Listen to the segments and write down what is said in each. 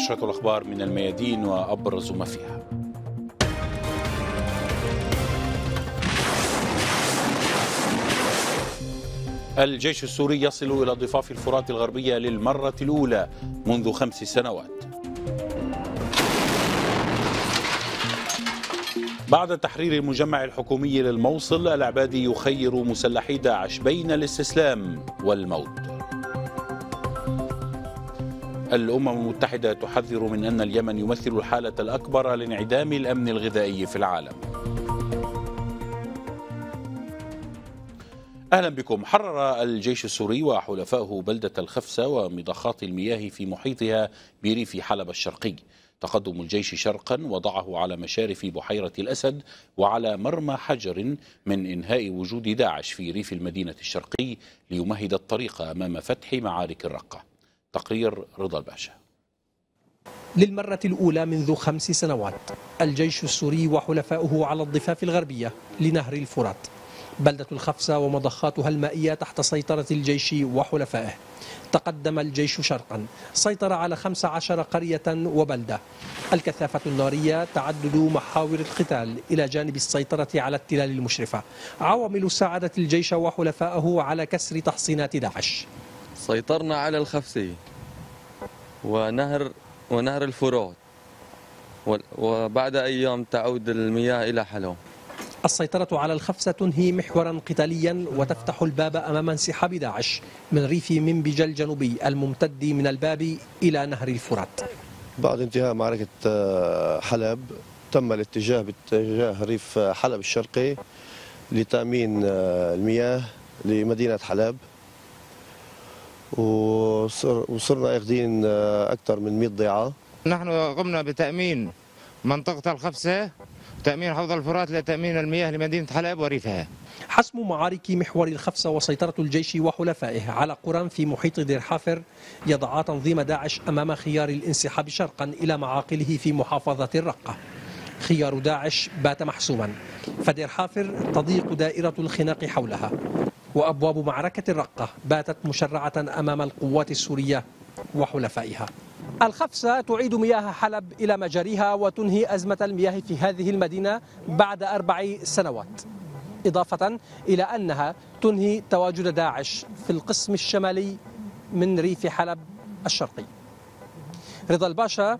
نشرة الأخبار من الميادين وأبرز ما فيها الجيش السوري يصل إلى ضفاف الفرات الغربية للمرة الأولى منذ خمس سنوات بعد تحرير المجمع الحكومي للموصل العبادي يخير مسلحي داعش بين الاستسلام والموت الأمم المتحدة تحذر من أن اليمن يمثل الحالة الأكبر لانعدام الأمن الغذائي في العالم أهلا بكم حرر الجيش السوري وحلفائه بلدة الخفسة ومضخات المياه في محيطها بريف حلب الشرقي تقدم الجيش شرقا وضعه على مشارف بحيرة الأسد وعلى مرمى حجر من إنهاء وجود داعش في ريف المدينة الشرقي ليمهد الطريق أمام فتح معارك الرقة تقرير رضا الباشا للمرة الأولى منذ خمس سنوات الجيش السوري وحلفاؤه على الضفاف الغربية لنهر الفرات بلدة الخفصة ومضخاتها المائية تحت سيطرة الجيش وحلفائه تقدم الجيش شرقا سيطر على 15 قرية وبلدة الكثافة النارية تعدد محاور القتال إلى جانب السيطرة على التلال المشرفة عوامل ساعدت الجيش وحلفائه على كسر تحصينات داعش سيطرنا على الخفسي ونهر ونهر الفرات وبعد أيام تعود المياه إلى حلو السيطرة على الخفسة تنهي محورا قتاليا وتفتح الباب أمام انسحاب داعش من ريف منبج الجنوبي الممتد من الباب إلى نهر الفرات بعد انتهاء معركة آه، حلب تم الاتجاه باتجاه ريف حلب الشرقي لتأمين آه، المياه لمدينة حلب وصرنا اخذين آه، اكثر من 100 ضيعه نحن قمنا بتامين منطقه الخفسه تأمين حوض الفرات لتامين المياه لمدينه حلب وريفها حسم معارك محور الخفسة وسيطرة الجيش وحلفائه على قرى في محيط دير حافر يضع تنظيم داعش أمام خيار الانسحاب شرقا إلى معاقله في محافظة الرقة خيار داعش بات محسوما فدير حافر تضيق دائرة الخناق حولها وأبواب معركة الرقة باتت مشرعة أمام القوات السورية وحلفائها الخفسة تعيد مياه حلب إلى مجاريها وتنهي أزمة المياه في هذه المدينة بعد أربع سنوات إضافة إلى أنها تنهي تواجد داعش في القسم الشمالي من ريف حلب الشرقي رضا الباشا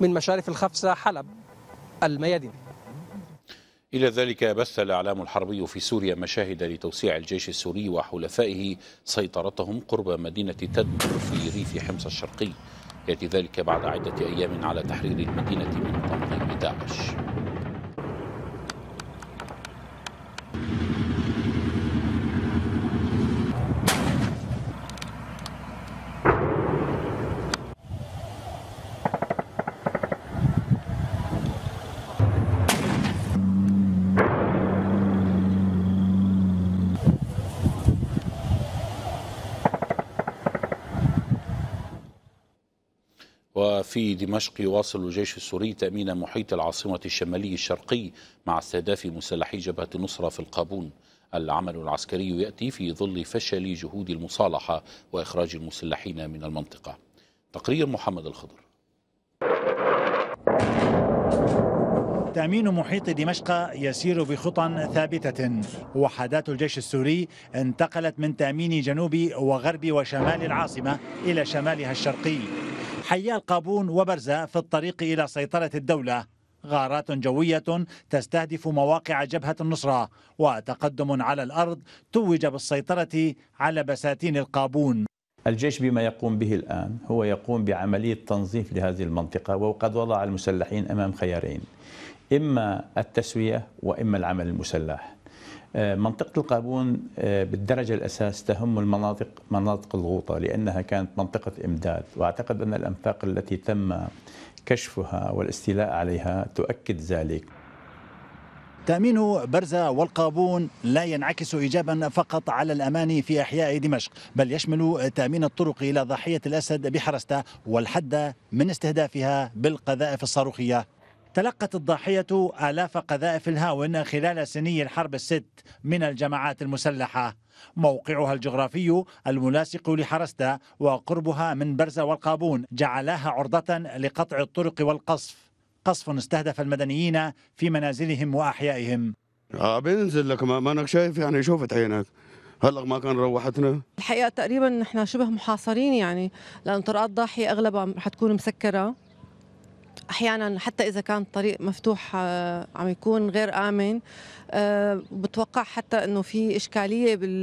من مشارف الخفسة حلب الميادين إلى ذلك بث الإعلام الحربي في سوريا مشاهد لتوسيع الجيش السوري وحلفائه سيطرتهم قرب مدينة تدمر في ريف حمص الشرقي يأتي ذلك بعد عدة أيام على تحرير المدينة من تنظيم داعش في دمشق يواصل الجيش السوري تأمين محيط العاصمة الشمالي الشرقي مع استهداف مسلحي جبهة النصرة في القابون العمل العسكري يأتي في ظل فشل جهود المصالحة وإخراج المسلحين من المنطقة تقرير محمد الخضر تأمين محيط دمشق يسير بخطى ثابتة وحدات الجيش السوري انتقلت من تأمين جنوب وغرب وشمال العاصمة إلى شمالها الشرقي حي القابون وبرزة في الطريق إلى سيطرة الدولة غارات جوية تستهدف مواقع جبهة النصرة وتقدم على الأرض توج بالسيطرة على بساتين القابون الجيش بما يقوم به الآن هو يقوم بعملية تنظيف لهذه المنطقة وقد وضع المسلحين أمام خيارين إما التسوية وإما العمل المسلح آه، منطقة القابون آه، بالدرجة الأساس تهم المناطق مناطق الغوطة لأنها كانت منطقة إمداد وأعتقد أن الأنفاق التي تم كشفها والاستيلاء عليها تؤكد ذلك تأمين برزة والقابون لا ينعكس إيجابا فقط على الأمان في أحياء دمشق بل يشمل تأمين الطرق إلى ضاحية الأسد بحرسته والحد من استهدافها بالقذائف الصاروخية تلقت الضاحية آلاف قذائف الهاون خلال سني الحرب الست من الجماعات المسلحة موقعها الجغرافي الملاصق لحرستا وقربها من برزة والقابون جعلاها عرضة لقطع الطرق والقصف قصف استهدف المدنيين في منازلهم وأحيائهم آه بينزل لك ما أنا شايف يعني شوفت عينك هلا ما كان روحتنا الحقيقة تقريبا نحن شبه محاصرين يعني لأن طرقات ضاحية أغلبها رح تكون مسكرة احيانا حتى اذا كان الطريق مفتوح آه، عم يكون غير امن آه، بتوقع حتى انه في اشكاليه بال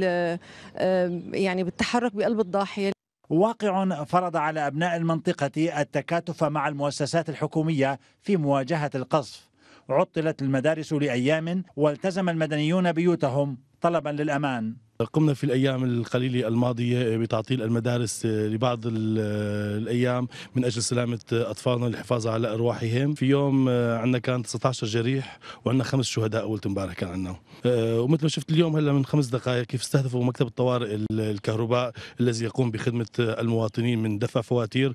آه، يعني بالتحرك بقلب الضاحيه واقع فرض على ابناء المنطقه التكاتف مع المؤسسات الحكوميه في مواجهه القصف عطلت المدارس لايام والتزم المدنيون بيوتهم طلبا للامان قمنا في الأيام القليلة الماضية بتعطيل المدارس لبعض الأيام من أجل سلامة أطفالنا للحفاظ على أرواحهم في يوم آه، عندنا كان 19 جريح وعندنا خمس شهداء أول امبارح كان عندنا آه، ومثل ما شفت اليوم هلا من خمس دقائق كيف استهدفوا مكتب الطوارئ الكهرباء الذي يقوم بخدمة المواطنين من دفع فواتير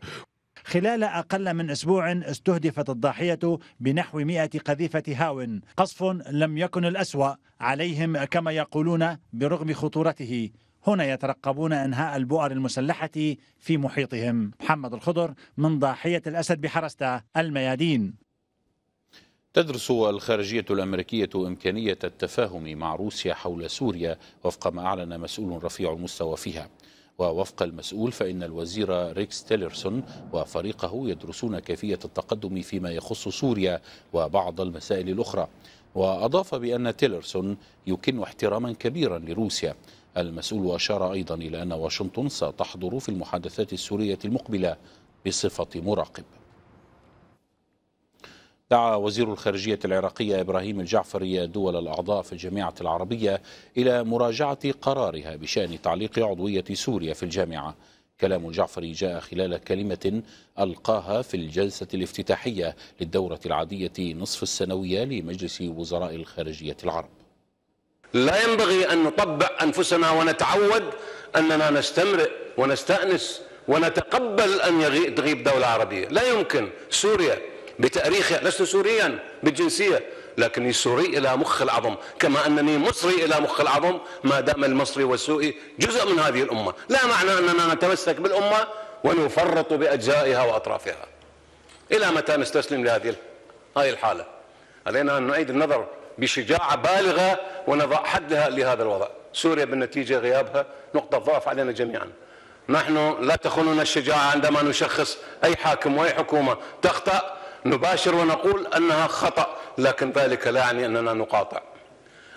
خلال أقل من أسبوع استهدفت الضاحية بنحو 100 قذيفة هاون قصف لم يكن الأسوأ عليهم كما يقولون برغم خطورته هنا يترقبون انهاء البؤر المسلحه في محيطهم محمد الخضر من ضاحيه الاسد بحرسته الميادين تدرس الخارجية الأمريكية إمكانية التفاهم مع روسيا حول سوريا وفق ما أعلن مسؤول رفيع المستوى فيها ووفق المسؤول فإن الوزير ريكس تيلرسون وفريقه يدرسون كيفية التقدم فيما يخص سوريا وبعض المسائل الأخرى وأضاف بأن تيلرسون يكن احتراما كبيرا لروسيا المسؤول أشار أيضا إلى أن واشنطن ستحضر في المحادثات السورية المقبلة بصفة مراقب دعا وزير الخارجية العراقية إبراهيم الجعفري دول الأعضاء في الجامعة العربية إلى مراجعة قرارها بشأن تعليق عضوية سوريا في الجامعة كلام الجعفري جاء خلال كلمة ألقاها في الجلسة الافتتاحية للدورة العادية نصف السنوية لمجلس وزراء الخارجية العرب لا ينبغي أن نطبع أنفسنا ونتعود أننا نستمرئ ونستأنس ونتقبل أن تغيب دولة عربية لا يمكن سوريا بتاريخي لست سوريا بالجنسيه لكني سوري الى مخ العظم كما انني مصري الى مخ العظم ما دام المصري والسوري جزء من هذه الامه لا معنى اننا نتمسك بالامه ونفرط باجزائها واطرافها الى متى نستسلم لهذه هذه الحاله علينا ان نعيد النظر بشجاعه بالغه ونضع حدها لهذا الوضع سوريا بالنتيجه غيابها نقطه ضعف علينا جميعا نحن لا تخوننا الشجاعه عندما نشخص اي حاكم واي حكومه تخطأ نباشر ونقول أنها خطأ لكن ذلك لا يعني أننا نقاطع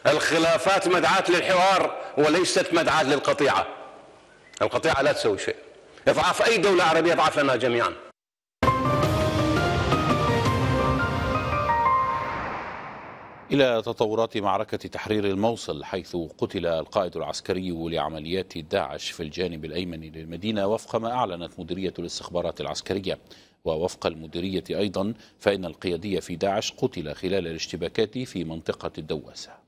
الخلافات مدعاة للحوار وليست مدعاة للقطيعة القطيعة لا تسوي شيء يضعف أي دولة عربية يضعف لنا جميعا إلى تطورات معركة تحرير الموصل حيث قتل القائد العسكري لعمليات داعش في الجانب الأيمن للمدينة وفق ما أعلنت مديرية الاستخبارات العسكرية ووفق المديرية أيضا فإن القيادي في داعش قتل خلال الاشتباكات في منطقة الدواسة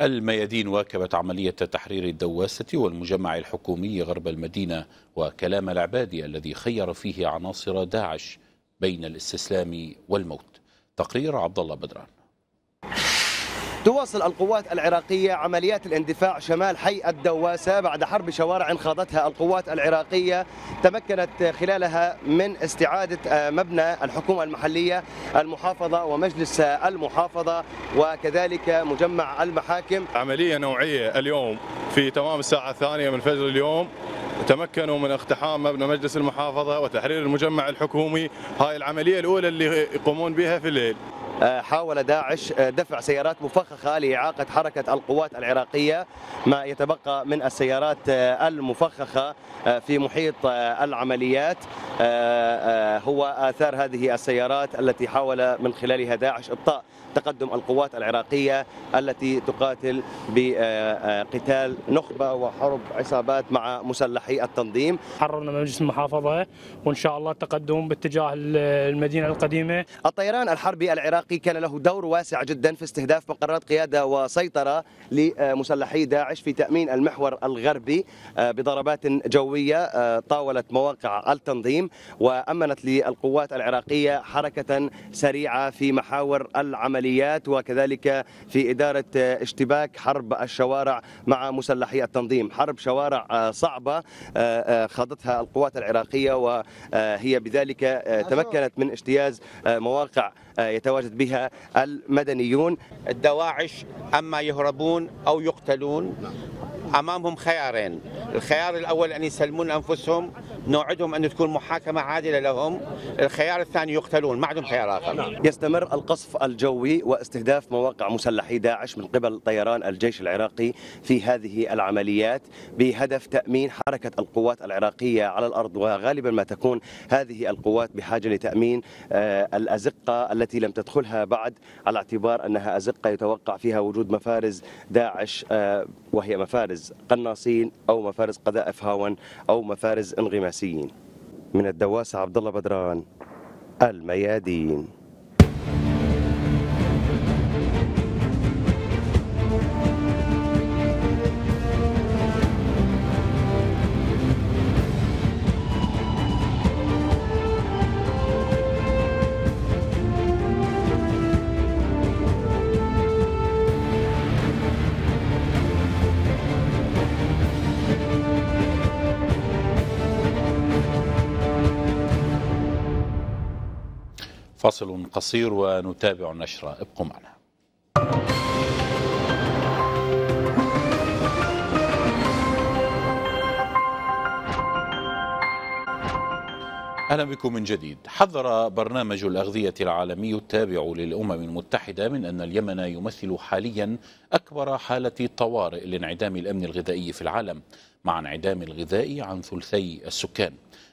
الميادين واكبت عملية تحرير الدواسة والمجمع الحكومي غرب المدينة وكلام العبادي الذي خير فيه عناصر داعش بين الاستسلام والموت تقرير عبد الله بدران تواصل القوات العراقية عمليات الاندفاع شمال حي الدواسة بعد حرب شوارع خاضتها القوات العراقية تمكنت خلالها من استعادة آه، مبنى الحكومة المحلية المحافظة ومجلس آه، المحافظة وكذلك مجمع المحاكم عملية نوعية اليوم في تمام الساعة الثانية من فجر اليوم تمكنوا من اقتحام مبنى مجلس المحافظة وتحرير المجمع الحكومي هاي العملية الأولى اللي يقومون بها في الليل آه، حاول داعش آه، دفع سيارات مفخخة لإعاقة حركة القوات العراقية ما يتبقى من السيارات آه، المفخخة في محيط العمليات هو آثار هذه السيارات التي حاول من خلالها داعش إبطاء تقدم القوات العراقية التي تقاتل بقتال نخبة وحرب عصابات مع مسلحي التنظيم حررنا مجلس المحافظة وإن شاء الله تقدم باتجاه المدينة القديمة الطيران الحربي العراقي العراقي كان له دور واسع جدا في استهداف مقرات قيادة وسيطرة لمسلحي داعش في تأمين المحور الغربي آه، بضربات جوية آه، طاولت مواقع التنظيم وأمنت للقوات العراقية حركة سريعة في محاور العمليات وكذلك في إدارة آه، اشتباك حرب الشوارع مع مسلحي التنظيم حرب شوارع صعبة خاضتها القوات العراقية وهي بذلك تمكنت من اجتياز مواقع يتواجد بها المدنيون الدواعش أما يهربون أو يقتلون نعم. أمامهم خيارين الخيار الأول أن يسلمون أنفسهم نوعدهم أن تكون محاكمة عادلة لهم الخيار الثاني يقتلون ما عندهم خيار آخر نعم. يستمر القصف الجوي واستهداف مواقع مسلحي داعش من قبل طيران الجيش العراقي في هذه العمليات بهدف تأمين حركة القوات العراقية على الأرض وغالبا ما تكون هذه القوات بحاجة لتأمين آه، الأزقة التي لم تدخلها بعد على اعتبار أنها أزقة يتوقع فيها وجود مفارز داعش آه، وهي مفارز قناصين أو مفارز قذائف هاون أو مفارز انغماس السياسيين من الدواسة عبد الله بدران الميادين فاصل قصير ونتابع النشرة ابقوا معنا أهلا بكم من جديد حذر برنامج الأغذية العالمي التابع للأمم المتحدة من أن اليمن يمثل حاليا أكبر حالة طوارئ لانعدام الأمن الغذائي في العالم مع انعدام الغذاء عن ثلثي السكان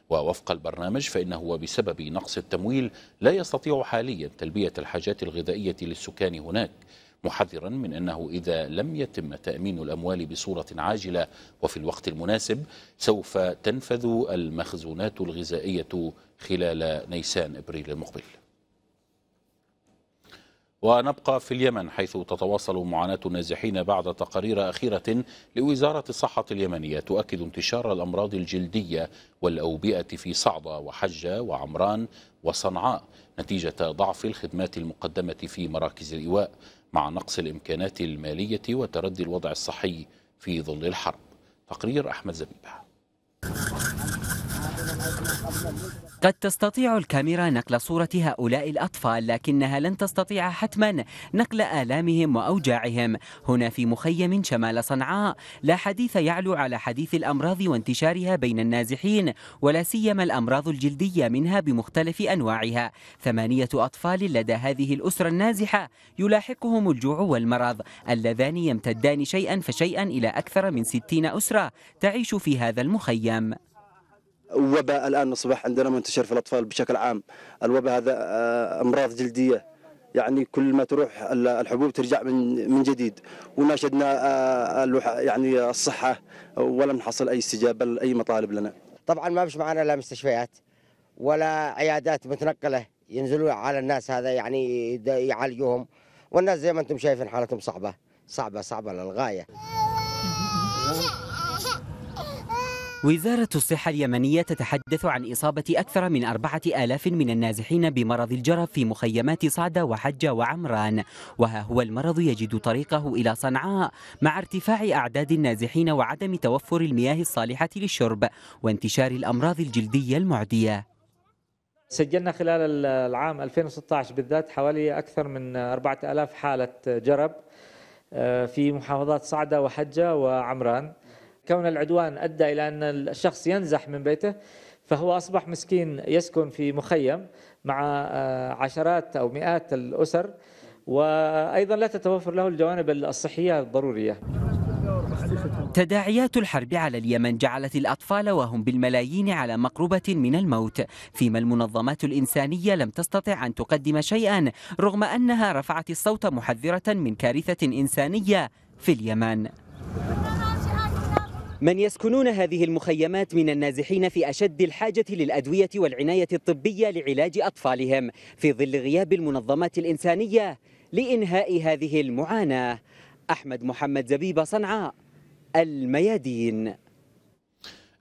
ووفق البرنامج فإنه بسبب نقص التمويل لا يستطيع حاليا تلبية الحاجات الغذائية للسكان هناك محذرا من أنه إذا لم يتم تأمين الأموال بصورة عاجلة وفي الوقت المناسب سوف تنفذ المخزونات الغذائية خلال نيسان أبريل المقبل ونبقى في اليمن حيث تتواصل معاناة النازحين بعد تقارير أخيرة لوزارة الصحة اليمنية تؤكد انتشار الأمراض الجلدية والأوبئة في صعدة وحجة وعمران وصنعاء نتيجة ضعف الخدمات المقدمة في مراكز الإيواء مع نقص الامكانات الماليه وتردي الوضع الصحي في ظل الحرب تقرير احمد زبيبه قد تستطيع الكاميرا نقل صورة هؤلاء الأطفال لكنها لن تستطيع حتما نقل آلامهم وأوجاعهم هنا في مخيم شمال صنعاء لا حديث يعلو على حديث الأمراض وانتشارها بين النازحين ولا سيما الأمراض الجلدية منها بمختلف أنواعها ثمانية أطفال لدى هذه الأسرة النازحة يلاحقهم الجوع والمرض اللذان يمتدان شيئا فشيئا إلى أكثر من ستين أسرة تعيش في هذا المخيم وباء الان اصبح عندنا منتشر في الاطفال بشكل عام الوباء هذا آه، امراض جلديه يعني كل ما تروح الحبوب ترجع من من جديد وناشدنا آه، يعني الصحه ولم نحصل اي استجابه لاي مطالب لنا. طبعا ما فيش معنا لا مستشفيات ولا عيادات متنقله ينزلوا على الناس هذا يعني يعالجوهم والناس زي ما انتم شايفين حالتهم صعبه صعبه صعبه للغايه. وزارة الصحة اليمنية تتحدث عن إصابة أكثر من أربعة آلاف من النازحين بمرض الجرب في مخيمات صعدة وحجة وعمران وها هو المرض يجد طريقه إلى صنعاء مع ارتفاع أعداد النازحين وعدم توفر المياه الصالحة للشرب وانتشار الأمراض الجلدية المعدية سجلنا خلال العام 2016 بالذات حوالي أكثر من 4000 حالة جرب آه، في محافظات صعدة وحجة وعمران كون العدوان أدى إلى أن الشخص ينزح من بيته فهو أصبح مسكين يسكن في مخيم مع آه، عشرات أو مئات الأسر وأيضا لا تتوفر له الجوانب الصحية الضرورية تداعيات الحرب على اليمن جعلت الأطفال وهم بالملايين على مقربة من الموت فيما المنظمات الإنسانية لم تستطع أن تقدم شيئا رغم أنها رفعت الصوت محذرة من كارثة إنسانية في اليمن من يسكنون هذه المخيمات من النازحين في أشد الحاجة للأدوية والعناية الطبية لعلاج أطفالهم في ظل غياب المنظمات الإنسانية لإنهاء هذه المعاناة أحمد محمد زبيب صنعاء الميادين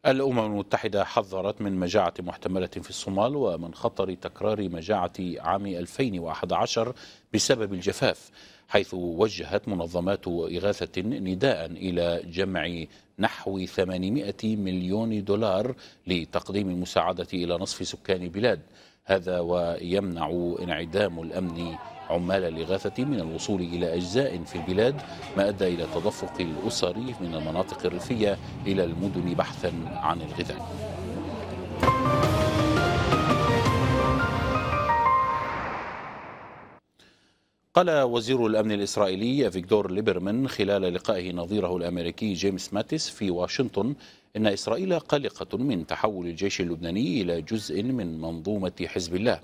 الأمم المتحدة حذرت من مجاعة محتملة في الصومال ومن خطر تكرار مجاعة عام 2011 بسبب الجفاف حيث وجهت منظمات إغاثة نداء إلى جمع نحو 800 مليون دولار لتقديم المساعدة إلى نصف سكان البلاد هذا ويمنع انعدام الأمن عمال الإغاثة من الوصول إلى أجزاء في البلاد ما أدى إلى تدفق الأسر من المناطق الريفية إلى المدن بحثا عن الغذاء قال وزير الأمن الإسرائيلي فيكتور ليبرمان خلال لقائه نظيره الأمريكي جيمس ماتيس في واشنطن إن إسرائيل قلقة من تحول الجيش اللبناني إلى جزء من منظومة حزب الله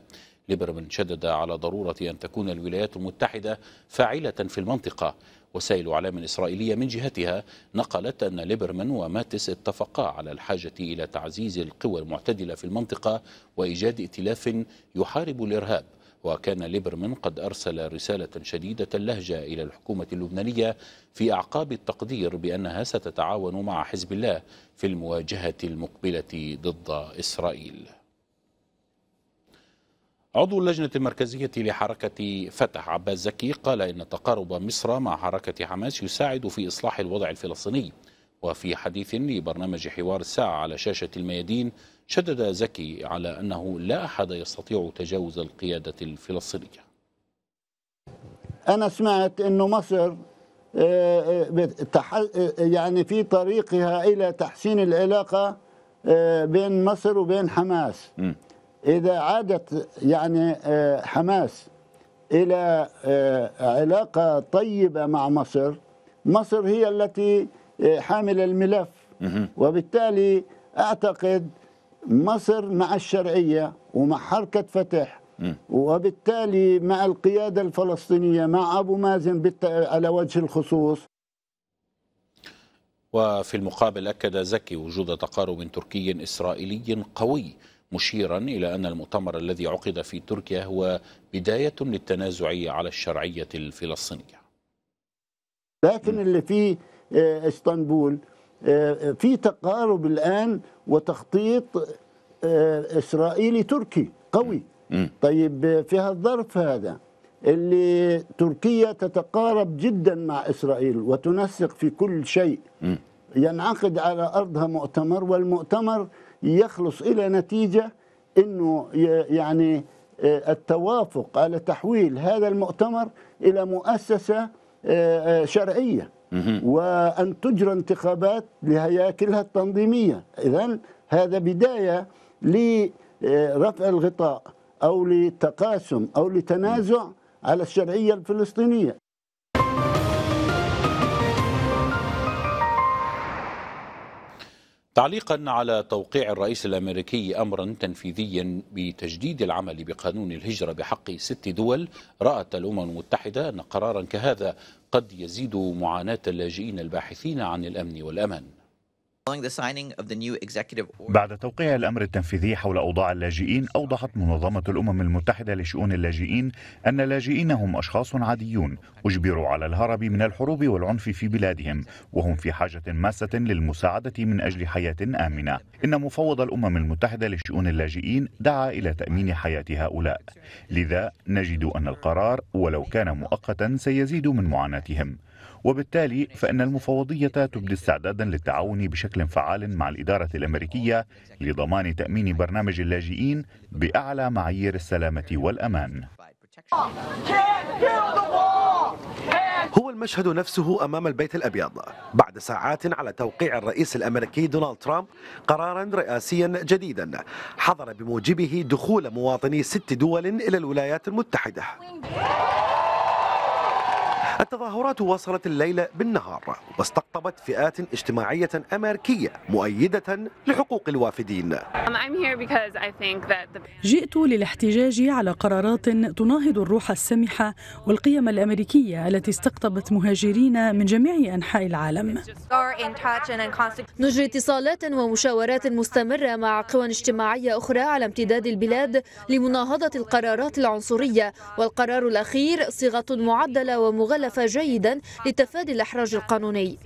ليبرمان شدد على ضرورة أن تكون الولايات المتحدة فاعلة في المنطقة وسائل أعلام إسرائيلية من جهتها نقلت أن ليبرمان وماتس اتفقا على الحاجة إلى تعزيز القوى المعتدلة في المنطقة وإيجاد ائتلاف يحارب الإرهاب وكان ليبرمان قد أرسل رسالة شديدة اللهجة إلى الحكومة اللبنانية في أعقاب التقدير بأنها ستتعاون مع حزب الله في المواجهة المقبلة ضد إسرائيل عضو اللجنة المركزية لحركة فتح عباس زكي قال إن تقارب مصر مع حركة حماس يساعد في إصلاح الوضع الفلسطيني وفي حديث لبرنامج حوار الساعة على شاشة الميادين شدد زكي على أنه لا أحد يستطيع تجاوز القيادة الفلسطينية أنا سمعت أنه مصر آه، آه، آه، يعني في طريقها إلى تحسين العلاقة بين مصر وبين حماس إذا عادت يعني حماس إلى علاقة طيبة مع مصر مصر هي التي حامل الملف وبالتالي أعتقد مصر مع الشرعية ومع حركة فتح وبالتالي مع القيادة الفلسطينية مع أبو مازن على وجه الخصوص وفي المقابل أكد زكي وجود تقارب تركي إسرائيلي قوي مشيرا إلى أن المؤتمر الذي عقد في تركيا هو بداية للتنازع على الشرعية الفلسطينية لكن اللي في آه، اسطنبول في تقارب الآن وتخطيط آه، إسرائيلي تركي قوي طيب في هالظرف هذا اللي تركيا تتقارب جدا مع إسرائيل وتنسق في كل شيء ينعقد على أرضها مؤتمر والمؤتمر يخلص إلى نتيجة أنه يعني آه، التوافق على تحويل هذا المؤتمر إلى مؤسسة آه، شرعية وأن تجرى انتخابات لهياكلها التنظيمية إذا هذا بداية لرفع الغطاء أو لتقاسم أو لتنازع على الشرعية الفلسطينية تعليقا على توقيع الرئيس الامريكي امرا تنفيذيا بتجديد العمل بقانون الهجره بحق ست دول رات الامم المتحده ان قرارا كهذا قد يزيد معاناة اللاجئين الباحثين عن الأمن والأمان بعد توقيع الامر التنفيذي حول اوضاع اللاجئين اوضحت منظمه الامم المتحده لشؤون اللاجئين ان اللاجئين هم اشخاص عاديون اجبروا على الهرب من الحروب والعنف في بلادهم وهم في حاجه ماسه للمساعده من اجل حياه امنه ان مفوض الامم المتحده لشؤون اللاجئين دعا الى تامين حياه هؤلاء لذا نجد ان القرار ولو كان مؤقتا سيزيد من معاناتهم وبالتالي فإن المفوضية تبدي استعدادا للتعاون بشكل فعال مع الإدارة الأمريكية لضمان تأمين برنامج اللاجئين بأعلى معايير السلامة والأمان هو المشهد نفسه أمام البيت الأبيض بعد ساعات على توقيع الرئيس الأمريكي دونالد ترامب قرارا رئاسيا جديدا حظر بموجبه دخول مواطني ست دول إلى الولايات المتحدة التظاهرات واصلت الليل بالنهار واستقطبت فئات اجتماعية أمريكية مؤيدة لحقوق الوافدين um, جئت للاحتجاج على قرارات تناهض الروح السمحة والقيم الأمريكية التي استقطبت مهاجرين من جميع أنحاء العالم نجري اتصالات ومشاورات مستمرة مع قوى اجتماعية أخرى على امتداد البلاد لمناهضة القرارات العنصرية والقرار الأخير صيغة معدلة ومغلقة تألف جيدا لتفادي الإحراج القانوني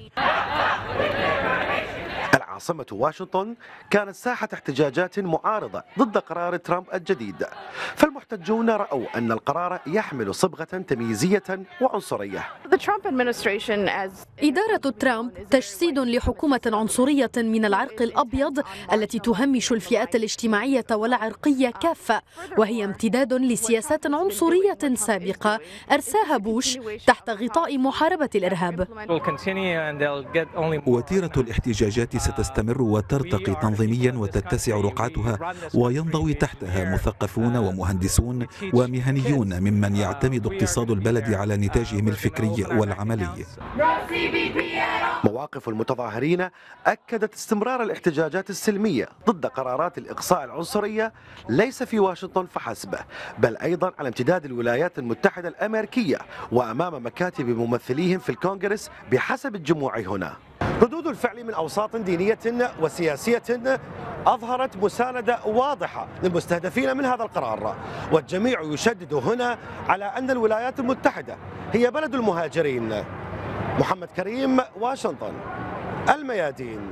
عاصمة واشنطن كانت ساحة احتجاجات معارضة ضد قرار ترامب الجديد فالمحتجون رأوا أن القرار يحمل صبغة تمييزية وعنصرية إدارة ترامب تجسيد لحكومة عنصرية من العرق الأبيض التي تهمش الفئات الاجتماعية والعرقية كافة وهي امتداد لسياسات عنصرية سابقة أرساها بوش تحت غطاء محاربة الإرهاب وتيرة الاحتجاجات ستستمر تستمر وترتقي تنظيميا وتتسع رقعتها وينضوي تحتها مثقفون ومهندسون ومهنيون ممن يعتمد اقتصاد البلد على نتاجهم الفكري والعملي مواقف المتظاهرين أكدت استمرار الاحتجاجات السلمية ضد قرارات الإقصاء العنصرية ليس في واشنطن فحسب بل أيضا على امتداد الولايات المتحدة الأمريكية وأمام مكاتب ممثليهم في الكونغرس بحسب الجموع هنا ردود الفعل من أوساط دينية وسياسية أظهرت مساندة واضحة للمستهدفين من هذا القرار والجميع يشدد هنا على أن الولايات المتحدة هي بلد المهاجرين محمد كريم واشنطن الميادين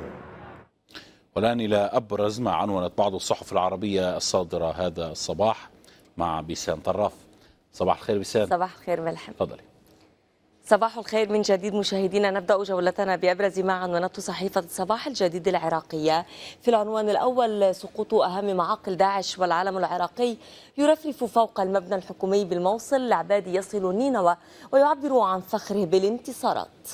والآن إلى أبرز ما عنونت بعض الصحف العربية الصادرة هذا الصباح مع بيسان طراف صباح الخير بيسان صباح الخير ملحم تفضلي صباح الخير من جديد مشاهدينا نبدا جولتنا بابرز ما عنونته صحيفه صباح الجديد العراقيه في العنوان الاول سقوط اهم معاقل داعش والعالم العراقي يرفرف فوق المبنى الحكومي بالموصل العبادي يصل نينوى ويعبر عن فخره بالانتصارات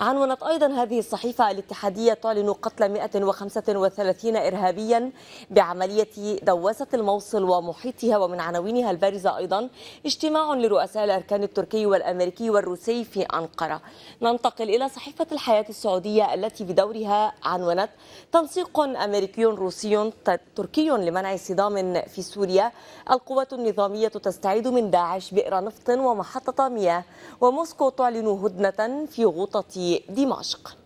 عنونت أيضا هذه الصحيفة الاتحادية تعلن قتل 135 إرهابيا بعملية دواسة الموصل ومحيطها ومن عناوينها البارزة أيضا اجتماع لرؤساء الأركان التركي والأمريكي والروسي في أنقرة ننتقل إلى صحيفة الحياة السعودية التي بدورها عنونت تنسيق أمريكي روسي تركي لمنع صدام في سوريا القوات النظامية تستعيد من داعش بئر نفط ومحطة مياه وموسكو تعلن هدنة في غوطة دمشق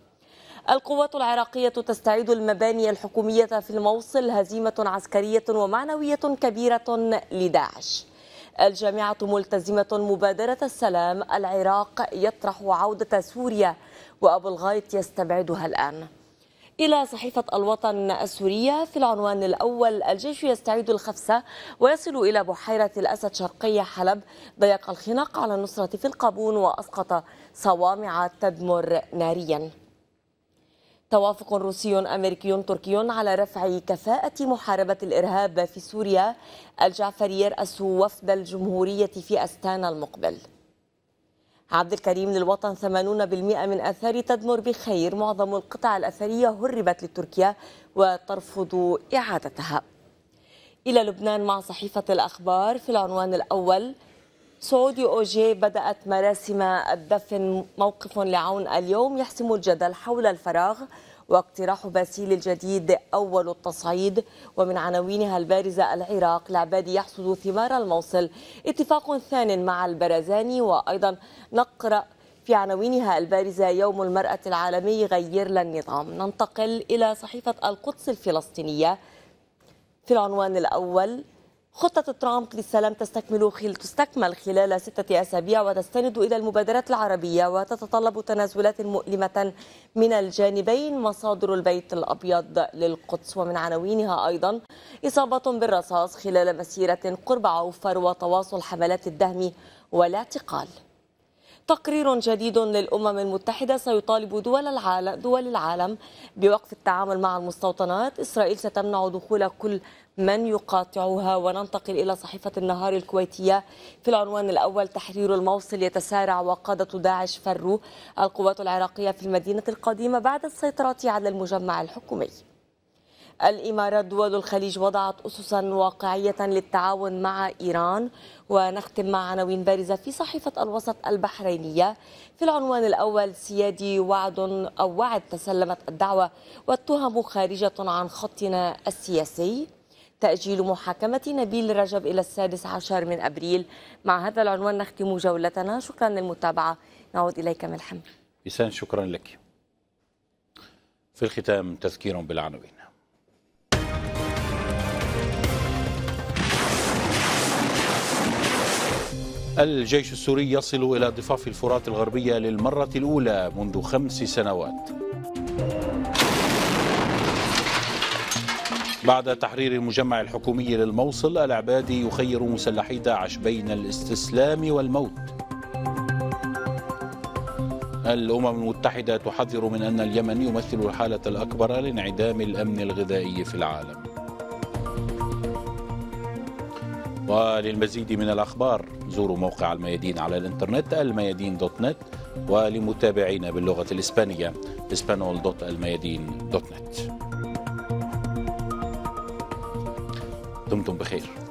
القوات العراقية تستعيد المباني الحكومية في الموصل هزيمة عسكرية ومعنوية كبيرة لداعش الجامعة ملتزمة مبادرة السلام العراق يطرح عودة سوريا وأبو الغايت يستبعدها الآن إلى صحيفة الوطن السورية في العنوان الأول الجيش يستعيد الخفسة ويصل إلى بحيرة الأسد شرقية حلب ضيق الخناق على النصرة في القابون وأسقط صوامع تدمر نارياً توافق روسي أمريكي تركي على رفع كفاءة محاربة الإرهاب في سوريا الجعفري يرأس وفد الجمهورية في أستانا المقبل عبد الكريم للوطن 80% من أثار تدمر بخير معظم القطع الأثرية هربت لتركيا وترفض إعادتها إلى لبنان مع صحيفة الأخبار في العنوان الأول سعودي أوجي بدأت مراسم الدفن موقف لعون اليوم يحسم الجدل حول الفراغ واقتراح باسيل الجديد أول التصعيد ومن عناوينها البارزة العراق العبادي يحصد ثمار الموصل اتفاق ثان مع البرزاني وأيضا نقرأ في عناوينها البارزة يوم المرأة العالمي غير للنظام ننتقل إلى صحيفة القدس الفلسطينية في العنوان الأول خطة ترامب للسلام تستكمل خل... تستكمل خلال ستة أسابيع وتستند إلى المبادرات العربية وتتطلب تنازلات مؤلمة من الجانبين مصادر البيت الأبيض للقدس ومن عناوينها أيضا إصابة بالرصاص خلال مسيرة قرب عوفر وتواصل حملات الدهم والاعتقال تقرير جديد للأمم المتحدة سيطالب دول العالم, دول العالم بوقف التعامل مع المستوطنات إسرائيل ستمنع دخول كل من يقاطعها وننتقل إلى صحيفة النهار الكويتية في العنوان الأول تحرير الموصل يتسارع وقادة داعش فروا القوات العراقية في المدينة القديمة بعد السيطرة على المجمع الحكومي الإمارات دول الخليج وضعت أسسا واقعية للتعاون مع إيران ونختم مع عناوين بارزة في صحيفة الوسط البحرينية في العنوان الأول سيادي وعد أو وعد تسلمت الدعوة والتهم خارجة عن خطنا السياسي تأجيل محاكمة نبيل رجب إلى السادس عشر من أبريل مع هذا العنوان نختم جولتنا شكرا للمتابعة نعود إليك ملحم إسان شكرا لك في الختام تذكير بالعناوين الجيش السوري يصل إلى ضفاف الفرات الغربية للمرة الأولى منذ خمس سنوات بعد تحرير المجمع الحكومي للموصل العبادي يخير مسلحي داعش بين الاستسلام والموت الأمم المتحدة تحذر من أن اليمن يمثل الحالة الأكبر لانعدام الأمن الغذائي في العالم وللمزيد من الأخبار زوروا موقع الميادين على الإنترنت الميادين دوت نت ولمتابعينا باللغة الإسبانية اسبانول دوت الميادين دوت نت hem Begeer.